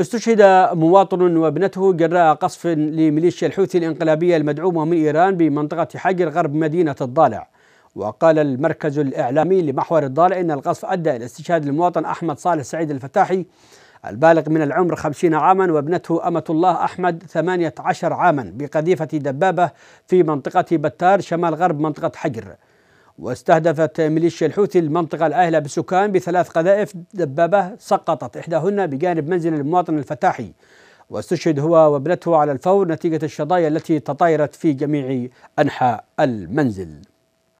استشهد مواطن وابنته جراء قصف لميليشيا الحوثي الانقلابية المدعومة من إيران بمنطقة حجر غرب مدينة الضالع وقال المركز الإعلامي لمحور الضالع إن القصف أدى إلى استشهاد المواطن أحمد صالح سعيد الفتاحي البالغ من العمر خمسين عاما وابنته أمة الله أحمد ثمانية عشر عاما بقذيفة دبابة في منطقة بتار شمال غرب منطقة حجر واستهدفت ميليشيا الحوثي المنطقة الآهلة بالسكان بثلاث قذائف دبابة سقطت إحداهن بجانب منزل المواطن الفتاحي واستشهد هو وابنته على الفور نتيجة الشظايا التي تطايرت في جميع أنحاء المنزل